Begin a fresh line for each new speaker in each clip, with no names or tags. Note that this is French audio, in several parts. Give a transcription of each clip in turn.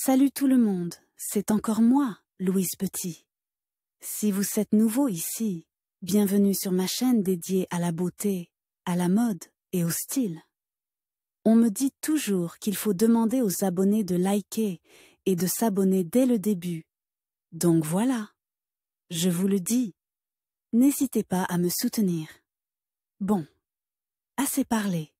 Salut tout le monde, c'est encore moi, Louise Petit. Si vous êtes nouveau ici, bienvenue sur ma chaîne dédiée à la beauté, à la mode et au style. On me dit toujours qu'il faut demander aux abonnés de liker et de s'abonner dès le début. Donc voilà, je vous le dis, n'hésitez pas à me soutenir. Bon, assez parlé.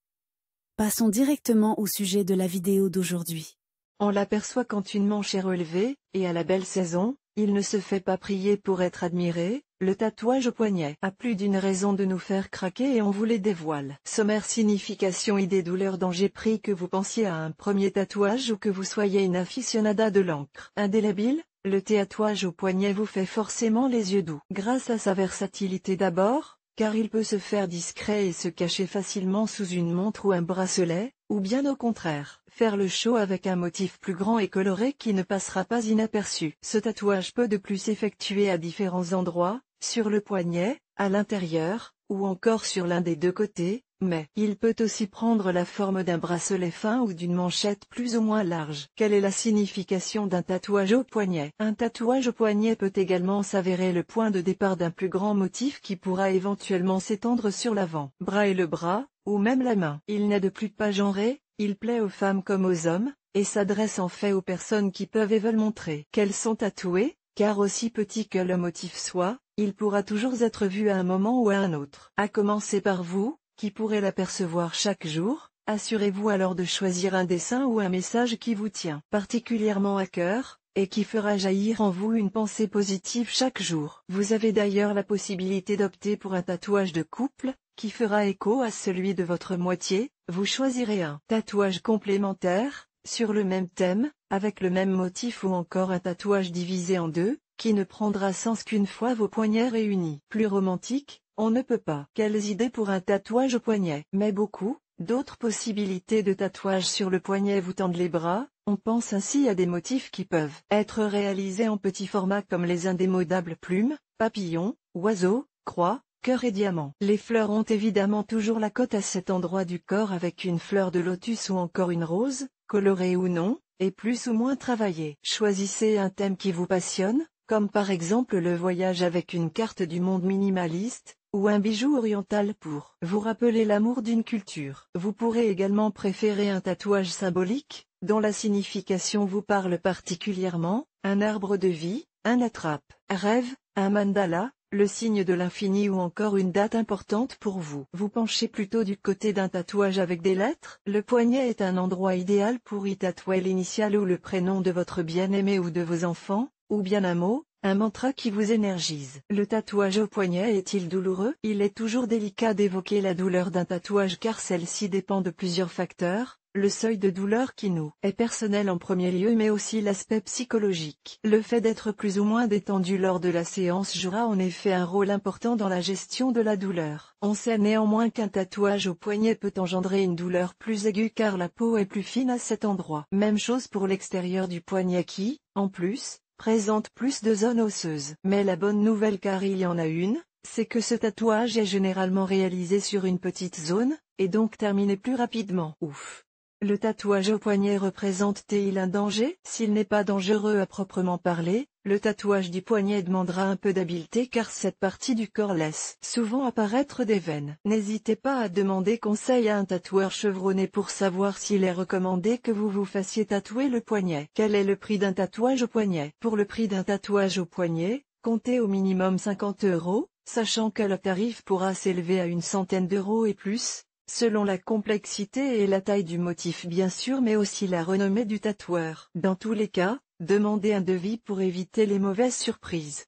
Passons directement au sujet de la vidéo d'aujourd'hui. On l'aperçoit
quand une manche est relevée, et à la belle saison, il ne se fait pas prier pour être admiré, le tatouage au poignet a plus d'une raison de nous faire craquer et on vous les dévoile. Sommaire signification idée douleur j'ai pris que vous pensiez à un premier tatouage ou que vous soyez une aficionada de l'encre. Indélébile, le tatouage au poignet vous fait forcément les yeux doux. Grâce à sa versatilité d'abord, car il peut se faire discret et se cacher facilement sous une montre ou un bracelet, ou bien au contraire, faire le show avec un motif plus grand et coloré qui ne passera pas inaperçu. Ce tatouage peut de plus s'effectuer à différents endroits, sur le poignet, à l'intérieur, ou encore sur l'un des deux côtés, mais il peut aussi prendre la forme d'un bracelet fin ou d'une manchette plus ou moins large. Quelle est la signification d'un tatouage au poignet Un tatouage au poignet peut également s'avérer le point de départ d'un plus grand motif qui pourra éventuellement s'étendre sur l'avant, bras et le bras, ou même la main. Il n'est de plus pas genré, il plaît aux femmes comme aux hommes, et s'adresse en fait aux personnes qui peuvent et veulent montrer qu'elles sont tatouées, car aussi petit que le motif soit, il pourra toujours être vu à un moment ou à un autre. À commencer par vous, qui pourrait l'apercevoir chaque jour, assurez-vous alors de choisir un dessin ou un message qui vous tient particulièrement à cœur, et qui fera jaillir en vous une pensée positive chaque jour. Vous avez d'ailleurs la possibilité d'opter pour un tatouage de couple, qui fera écho à celui de votre moitié, vous choisirez un tatouage complémentaire, sur le même thème, avec le même motif ou encore un tatouage divisé en deux, qui ne prendra sens qu'une fois vos poignets réunis. Plus romantique, on ne peut pas. Quelles idées pour un tatouage au poignet Mais beaucoup, d'autres possibilités de tatouage sur le poignet vous tendent les bras, on pense ainsi à des motifs qui peuvent être réalisés en petit format comme les indémodables plumes, papillons, oiseaux, croix, cœur et diamants. Les fleurs ont évidemment toujours la cote à cet endroit du corps avec une fleur de lotus ou encore une rose, colorée ou non, et plus ou moins travaillée. Choisissez un thème qui vous passionne, comme par exemple le voyage avec une carte du monde minimaliste, ou un bijou oriental pour vous rappeler l'amour d'une culture. Vous pourrez également préférer un tatouage symbolique, dont la signification vous parle particulièrement, un arbre de vie, un attrape, rêve, un mandala, le signe de l'infini ou encore une date importante pour vous. Vous penchez plutôt du côté d'un tatouage avec des lettres Le poignet est un endroit idéal pour y tatouer l'initiale ou le prénom de votre bien-aimé ou de vos enfants, ou bien un mot, un mantra qui vous énergise. Le tatouage au poignet est-il douloureux Il est toujours délicat d'évoquer la douleur d'un tatouage car celle-ci dépend de plusieurs facteurs, le seuil de douleur qui nous est personnel en premier lieu mais aussi l'aspect psychologique. Le fait d'être plus ou moins détendu lors de la séance jouera en effet un rôle important dans la gestion de la douleur. On sait néanmoins qu'un tatouage au poignet peut engendrer une douleur plus aiguë car la peau est plus fine à cet endroit. Même chose pour l'extérieur du poignet qui, en plus, présente plus de zones osseuses. Mais la bonne nouvelle car il y en a une, c'est que ce tatouage est généralement réalisé sur une petite zone, et donc terminé plus rapidement. Ouf le tatouage au poignet représente-t-il un danger S'il n'est pas dangereux à proprement parler, le tatouage du poignet demandera un peu d'habileté car cette partie du corps laisse souvent apparaître des veines. N'hésitez pas à demander conseil à un tatoueur chevronné pour savoir s'il est recommandé que vous vous fassiez tatouer le poignet. Quel est le prix d'un tatouage au poignet Pour le prix d'un tatouage au poignet, comptez au minimum 50 euros, sachant que le tarif pourra s'élever à une centaine d'euros et plus, selon la complexité et la taille du motif bien sûr mais aussi la renommée du tatoueur. Dans tous les cas, demandez un devis pour éviter les mauvaises surprises.